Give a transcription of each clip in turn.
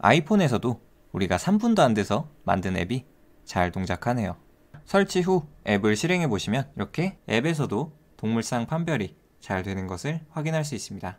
아이폰에서도 우리가 3분도 안 돼서 만든 앱이 잘 동작하네요. 설치 후 앱을 실행해 보시면 이렇게 앱에서도 동물상 판별이 잘 되는 것을 확인할 수 있습니다.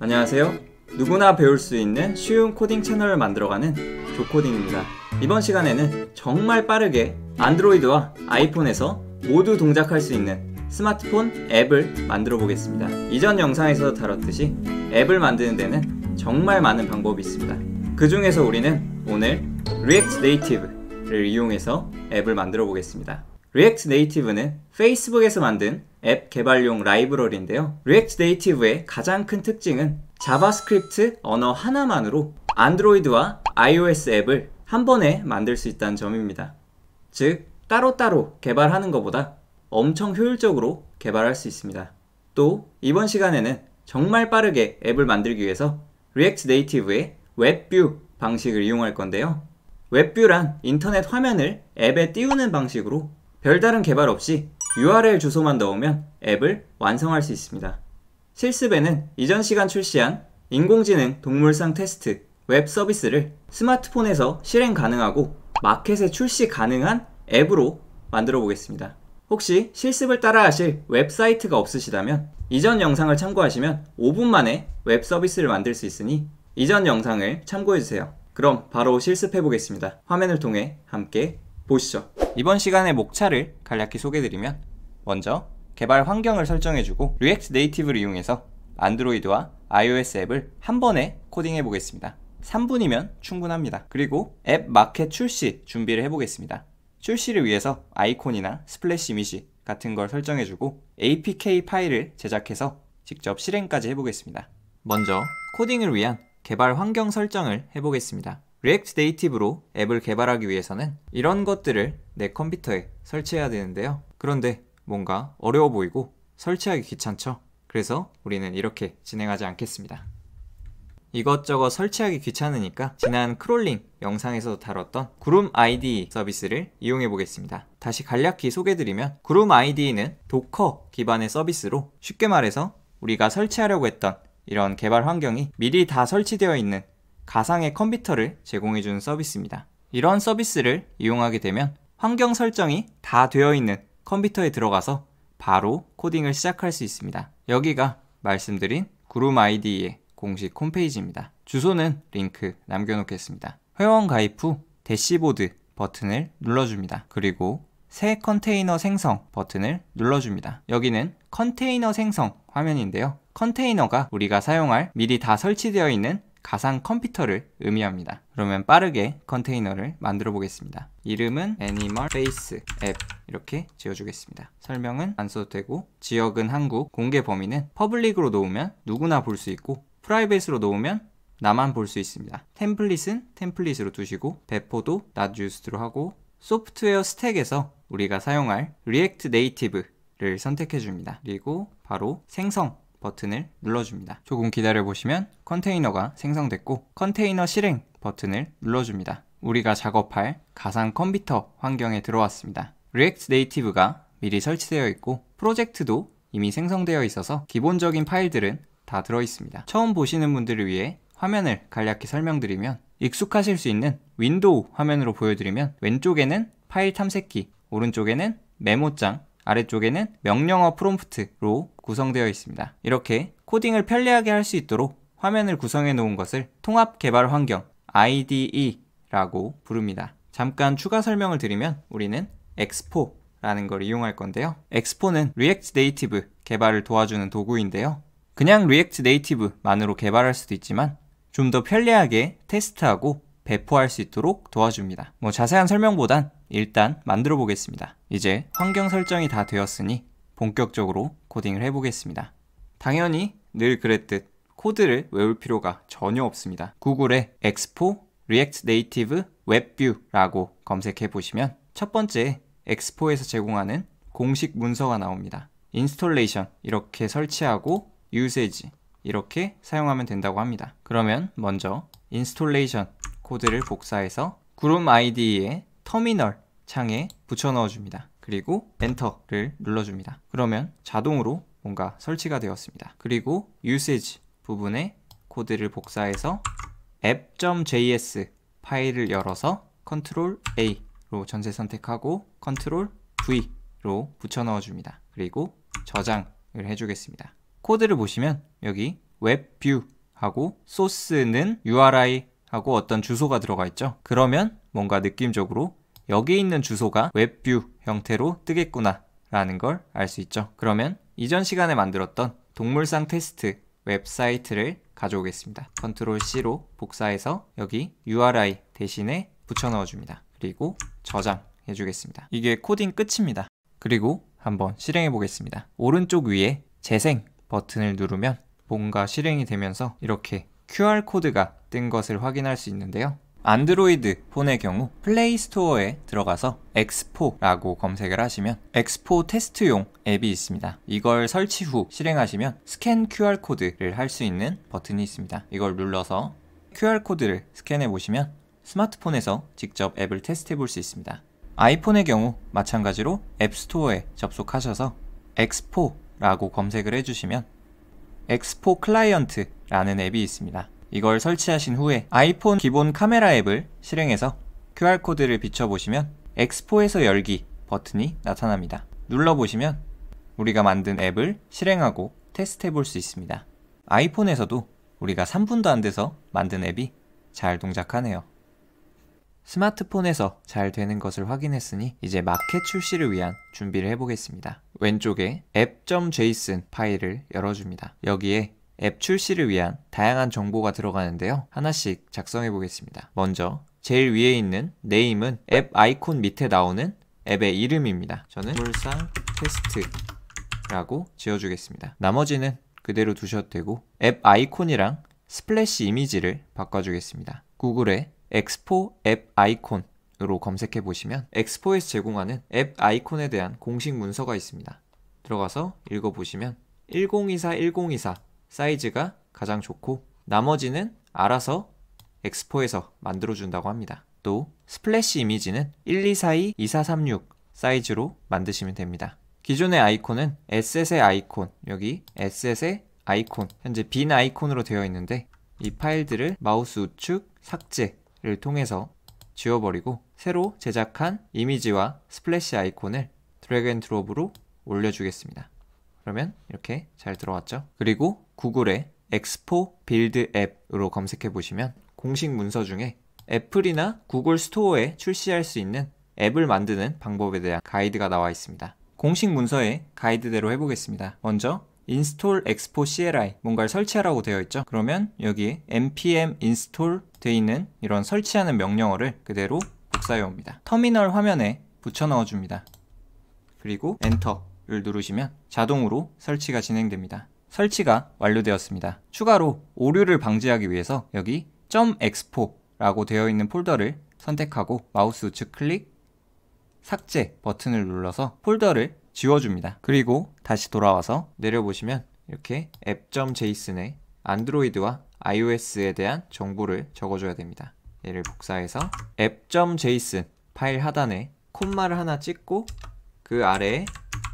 안녕하세요. 누구나 배울 수 있는 쉬운 코딩 채널을 만들어가는 조코딩입니다. 이번 시간에는 정말 빠르게 안드로이드와 아이폰에서 모두 동작할 수 있는 스마트폰 앱을 만들어 보겠습니다. 이전 영상에서 도 다뤘듯이 앱을 만드는 데는 정말 많은 방법이 있습니다. 그 중에서 우리는 오늘 React Native를 이용해서 앱을 만들어 보겠습니다. React Native는 페이스북에서 만든 앱 개발용 라이브러리인데요. React Native의 가장 큰 특징은 자바스크립트 언어 하나만으로 안드로이드와 iOS 앱을 한 번에 만들 수 있다는 점입니다. 즉, 따로따로 개발하는 것보다 엄청 효율적으로 개발할 수 있습니다. 또 이번 시간에는 정말 빠르게 앱을 만들기 위해서 React Native의 웹뷰 방식을 이용할 건데요. 웹뷰란 인터넷 화면을 앱에 띄우는 방식으로 별다른 개발 없이 URL 주소만 넣으면 앱을 완성할 수 있습니다. 실습에는 이전 시간 출시한 인공지능 동물상 테스트 웹 서비스를 스마트폰에서 실행 가능하고 마켓에 출시 가능한 앱으로 만들어 보겠습니다. 혹시 실습을 따라 하실 웹사이트가 없으시다면 이전 영상을 참고하시면 5분 만에 웹 서비스를 만들 수 있으니 이전 영상을 참고해주세요. 그럼 바로 실습해 보겠습니다. 화면을 통해 함께 보시죠. 이번 시간에 목차를 간략히 소개드리면 먼저 개발 환경을 설정해주고 React Native를 이용해서 안드로이드와 iOS 앱을 한 번에 코딩해 보겠습니다. 3분이면 충분합니다. 그리고 앱 마켓 출시 준비를 해보겠습니다. 출시를 위해서 아이콘이나 스플래시 이미지 같은 걸 설정해주고 APK 파일을 제작해서 직접 실행까지 해보겠습니다. 먼저 코딩을 위한 개발 환경 설정을 해보겠습니다. React Native로 앱을 개발하기 위해서는 이런 것들을 내 컴퓨터에 설치해야 되는데요. 그런데 뭔가 어려워 보이고 설치하기 귀찮죠? 그래서 우리는 이렇게 진행하지 않겠습니다. 이것저것 설치하기 귀찮으니까 지난 크롤링 영상에서 도 다뤘던 구름 i d 서비스를 이용해 보겠습니다. 다시 간략히 소개드리면 구름 i d 는 도커 기반의 서비스로 쉽게 말해서 우리가 설치하려고 했던 이런 개발 환경이 미리 다 설치되어 있는 가상의 컴퓨터를 제공해 주는 서비스입니다. 이런 서비스를 이용하게 되면 환경 설정이 다 되어 있는 컴퓨터에 들어가서 바로 코딩을 시작할 수 있습니다. 여기가 말씀드린 구름 IDE의 공식 홈페이지입니다. 주소는 링크 남겨놓겠습니다. 회원 가입 후 대시보드 버튼을 눌러줍니다. 그리고 새 컨테이너 생성 버튼을 눌러줍니다. 여기는 컨테이너 생성 화면인데요. 컨테이너가 우리가 사용할 미리 다 설치되어 있는 가상 컴퓨터를 의미합니다. 그러면 빠르게 컨테이너를 만들어 보겠습니다. 이름은 Animal Face App 이렇게 지어주겠습니다. 설명은 안 써도 되고 지역은 한국, 공개 범위는 퍼블릭으로 놓으면 누구나 볼 수 있고 프라이빗으로 놓으면 나만 볼 수 있습니다. 템플릿은 템플릿으로 두시고 배포도 not used로 하고 소프트웨어 스택에서 우리가 사용할 리액트 네이티브를 선택해 줍니다. 그리고 바로 생성 버튼을 눌러줍니다. 조금 기다려 보시면 컨테이너가 생성됐고 컨테이너 실행 버튼을 눌러줍니다. 우리가 작업할 가상 컴퓨터 환경에 들어왔습니다. 리액트 네이티브가 미리 설치되어 있고 프로젝트도 이미 생성되어 있어서 기본적인 파일들은 다 들어있습니다. 처음 보시는 분들을 위해 화면을 간략히 설명드리면 익숙하실 수 있는 윈도우 화면으로 보여드리면 왼쪽에는 파일 탐색기, 오른쪽에는 메모장, 아래쪽에는 명령어 프롬프트로 구성되어 있습니다. 이렇게 코딩을 편리하게 할 수 있도록 화면을 구성해 놓은 것을 통합 개발 환경 IDE라고 부릅니다. 잠깐 추가 설명을 드리면 우리는 엑스포라는 걸 이용할 건데요. 엑스포는 React Native 개발을 도와주는 도구인데요. 그냥 리액트 네이티브만으로 개발할 수도 있지만 좀 더 편리하게 테스트하고 배포할 수 있도록 도와줍니다. 뭐 자세한 설명보단 일단 만들어 보겠습니다. 이제 환경 설정이 다 되었으니 본격적으로 코딩을 해보겠습니다. 당연히 늘 그랬듯 코드를 외울 필요가 전혀 없습니다. 구글에 엑스포 리액트 네이티브 웹뷰라고 검색해 보시면 첫 번째 엑스포에서 제공하는 공식 문서가 나옵니다. 인스톨레이션 이렇게 설치하고 usage 이렇게 사용하면 된다고 합니다. 그러면 먼저 인스톨레이션 코드를 복사해서 구름 아이디에 터미널 창에 붙여 넣어줍니다. 그리고 엔터를 눌러줍니다. 그러면 자동으로 뭔가 설치가 되었습니다. 그리고 usage 부분에 코드를 복사해서 app.js 파일을 열어서 컨트롤 A로 전체 선택하고 컨트롤 V로 붙여 넣어줍니다. 그리고 저장을 해주겠습니다. 코드를 보시면 여기 웹뷰 하고 소스는 URI 하고 어떤 주소가 들어가 있죠. 그러면 뭔가 느낌적으로 여기 있는 주소가 웹뷰 형태로 뜨겠구나 라는 걸 알 수 있죠. 그러면 이전 시간에 만들었던 동물상 테스트 웹사이트를 가져오겠습니다. 컨트롤 C로 복사해서 여기 URI 대신에 붙여 넣어줍니다. 그리고 저장해 주겠습니다. 이게 코딩 끝입니다. 그리고 한번 실행해 보겠습니다. 오른쪽 위에 재생 버튼을 누르면 뭔가 실행이 되면서 이렇게 QR코드가 뜬 것을 확인할 수 있는데요. 안드로이드 폰의 경우 플레이스토어에 들어가서 엑스포라고 검색을 하시면 엑스포 테스트용 앱이 있습니다. 이걸 설치 후 실행하시면 스캔 QR코드를 할 수 있는 버튼이 있습니다. 이걸 눌러서 QR코드를 스캔해 보시면 스마트폰에서 직접 앱을 테스트해 볼 수 있습니다. 아이폰의 경우 마찬가지로 앱스토어에 접속하셔서 엑스포 라고 검색을 해주시면 엑스포 클라이언트라는 앱이 있습니다. 이걸 설치하신 후에 아이폰 기본 카메라 앱을 실행해서 QR코드를 비춰보시면 엑스포에서 열기 버튼이 나타납니다. 눌러보시면 우리가 만든 앱을 실행하고 테스트해볼 수 있습니다. 아이폰에서도 우리가 3분도 안 돼서 만든 앱이 잘 동작하네요. 스마트폰에서 잘 되는 것을 확인했으니 이제 마켓 출시를 위한 준비를 해보겠습니다. 왼쪽에 app.json 파일을 열어줍니다. 여기에 앱 출시를 위한 다양한 정보가 들어가는데요. 하나씩 작성해 보겠습니다. 먼저 제일 위에 있는 네임은 앱 아이콘 밑에 나오는 앱의 이름입니다. 저는 홀상 테스트라고 지어주겠습니다. 나머지는 그대로 두셔도 되고 앱 아이콘이랑 스플래시 이미지를 바꿔주겠습니다. 구글에 엑스포 앱 아이콘 으로 검색해 보시면 엑스포에서 제공하는 앱 아이콘에 대한 공식 문서가 있습니다. 들어가서 읽어보시면 1024 1024 사이즈가 가장 좋고 나머지는 알아서 엑스포에서 만들어준다고 합니다. 또 스플래시 이미지는 1242 2436 사이즈로 만드시면 됩니다. 기존의 아이콘은 에셋의 아이콘 여기 에셋의 아이콘 현재 빈 아이콘으로 되어 있는데 이 파일들을 마우스 우측 삭제 를 통해서 지워버리고 새로 제작한 이미지와 스플래시 아이콘을 드래그 앤 드롭으로 올려주겠습니다. 그러면 이렇게 잘 들어왔죠? 그리고 구글에 엑스포 빌드 앱으로 검색해 보시면 공식 문서 중에 애플이나 구글 스토어에 출시할 수 있는 앱을 만드는 방법에 대한 가이드가 나와 있습니다. 공식 문서에 가이드대로 해보겠습니다. 먼저 install expo CLI 뭔가를 설치하라고 되어 있죠 그러면 여기 npm install 되어 있는 이런 설치하는 명령어를 그대로 복사해 옵니다 터미널 화면에 붙여 넣어 줍니다 그리고 엔터를 누르시면 자동으로 설치가 진행됩니다 설치가 완료되었습니다 추가로 오류를 방지하기 위해서 여기 .expo 라고 되어 있는 폴더를 선택하고 마우스 우측 클릭 삭제 버튼을 눌러서 폴더를 지워줍니다. 그리고 다시 돌아와서 내려보시면 이렇게 app.json에 안드로이드와 iOS에 대한 정보를 적어줘야 됩니다. 얘를 복사해서 app.json 파일 하단에 콤마를 하나 찍고 그 아래에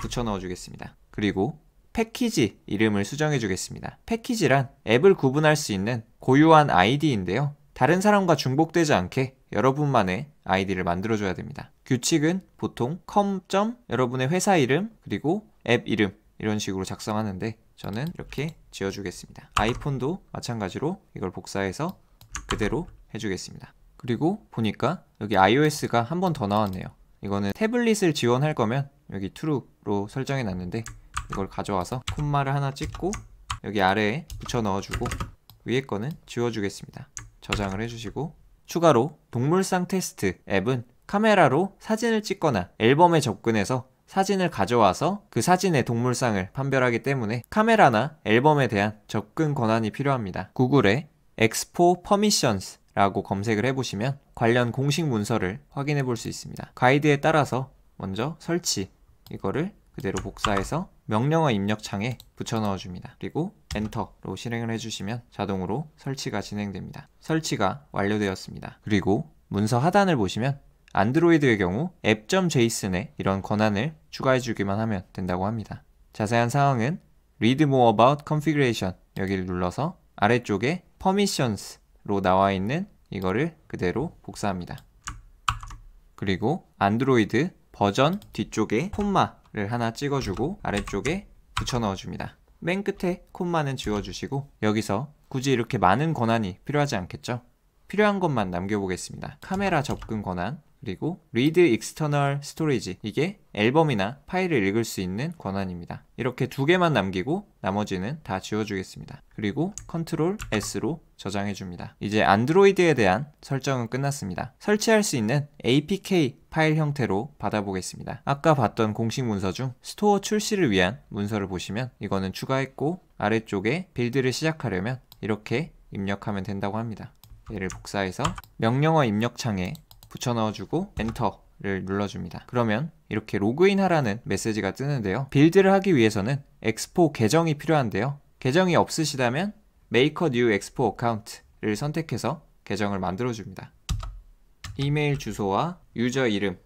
붙여 넣어 주겠습니다. 그리고 패키지 이름을 수정해 주겠습니다. 패키지란 앱을 구분할 수 있는 고유한 아이디인데요. 다른 사람과 중복되지 않게 여러분만의 아이디를 만들어줘야 됩니다. 규칙은 보통 com. 여러분의 회사 이름 그리고 앱 이름 이런 식으로 작성하는데 저는 이렇게 지어주겠습니다. 아이폰도 마찬가지로 이걸 복사해서 그대로 해주겠습니다. 그리고 보니까 여기 iOS가 한 번 더 나왔네요. 이거는 태블릿을 지원할 거면 여기 true로 설정해 놨는데 이걸 가져와서 콤마를 하나 찍고 여기 아래에 붙여 넣어주고 위에 거는 지워주겠습니다. 저장을 해주시고 추가로 동물상 테스트 앱은 카메라로 사진을 찍거나 앨범에 접근해서 사진을 가져와서 그 사진의 동물상을 판별하기 때문에 카메라나 앨범에 대한 접근 권한이 필요합니다. 구글에 Permissions 라고 검색을 해보시면 관련 공식 문서를 확인해 볼 수 있습니다. 가이드에 따라서 먼저 설치 이거를 그대로 복사해서 명령어 입력창에 붙여 넣어줍니다. 그리고 엔터로 실행을 해주시면 자동으로 설치가 진행됩니다. 설치가 완료되었습니다. 그리고 문서 하단을 보시면 안드로이드의 경우 app.json에 이런 권한을 추가해 주기만 하면 된다고 합니다. 자세한 사항은 Read More About Configuration 여기를 눌러서 아래쪽에 Permissions로 나와 있는 이거를 그대로 복사합니다. 그리고 안드로이드 버전 뒤쪽에 콤마를 하나 찍어주고 아래쪽에 붙여 넣어줍니다. 맨 끝에 콤마는 지워주시고 여기서 굳이 이렇게 많은 권한이 필요하지 않겠죠? 필요한 것만 남겨보겠습니다. 카메라 접근 권한 그리고 Read External Storage 이게 앨범이나 파일을 읽을 수 있는 권한입니다. 이렇게 두 개만 남기고 나머지는 다 지워주겠습니다. 그리고 Ctrl S로 저장해 줍니다. 이제 안드로이드에 대한 설정은 끝났습니다. 설치할 수 있는 APK 파일 형태로 받아보겠습니다. 아까 봤던 공식 문서 중 스토어 출시를 위한 문서를 보시면 이거는 추가했고 아래쪽에 빌드를 시작하려면 이렇게 입력하면 된다고 합니다. 얘를 복사해서 명령어 입력창에 붙여 넣어주고 엔터를 눌러줍니다. 그러면 이렇게 로그인하라는 메시지가 뜨는데요. 빌드를 하기 위해서는 엑스포 계정이 필요한데요. 계정이 없으시다면 Make a new Expo Account를 선택해서 계정을 만들어줍니다. 이메일 주소와 유저 이름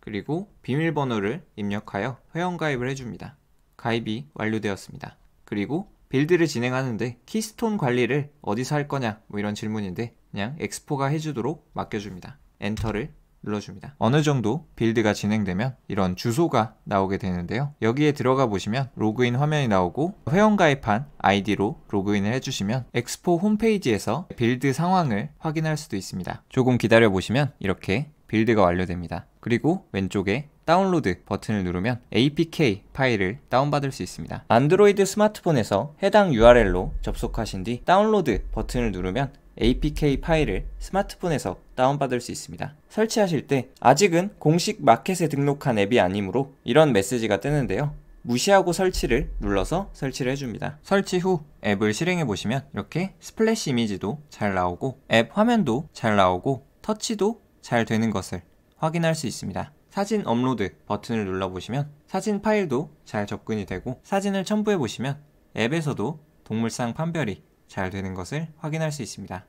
그리고 비밀번호를 입력하여 회원가입을 해줍니다. 가입이 완료되었습니다. 그리고 빌드를 진행하는데 키스톤 관리를 어디서 할 거냐 뭐 이런 질문인데 그냥 엑스포가 해주도록 맡겨줍니다. 엔터를 눌러줍니다. 어느 정도 빌드가 진행되면 이런 주소가 나오게 되는데요. 여기에 들어가 보시면 로그인 화면이 나오고 회원 가입한 아이디로 로그인을 해주시면 엑스포 홈페이지에서 빌드 상황을 확인할 수도 있습니다. 조금 기다려 보시면 이렇게 빌드가 완료됩니다. 그리고 왼쪽에 다운로드 버튼을 누르면 APK 파일을 다운받을 수 있습니다. 안드로이드 스마트폰에서 해당 URL로 접속하신 뒤 다운로드 버튼을 누르면 APK 파일을 스마트폰에서 다운받을 수 있습니다. 설치하실 때 아직은 공식 마켓에 등록한 앱이 아니므로 이런 메시지가 뜨는데요. 무시하고 설치를 눌러서 설치를 해줍니다. 설치 후 앱을 실행해 보시면 이렇게 스플래시 이미지도 잘 나오고 앱 화면도 잘 나오고 터치도 잘 되는 것을 확인할 수 있습니다. 사진 업로드 버튼을 눌러보시면 사진 파일도 잘 접근이 되고 사진을 첨부해 보시면 앱에서도 동물상 판별이 잘 되는 것을 확인할 수 있습니다.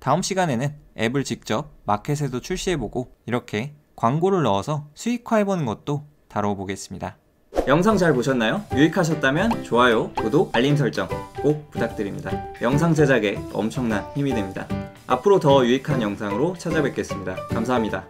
다음 시간에는 앱을 직접 마켓에도 출시해보고 이렇게 광고를 넣어서 수익화해보는 것도 다뤄보겠습니다. 영상 잘 보셨나요? 유익하셨다면 좋아요, 구독, 알림 설정 꼭 부탁드립니다. 영상 제작에 엄청난 힘이 됩니다. 앞으로 더 유익한 영상으로 찾아뵙겠습니다. 감사합니다.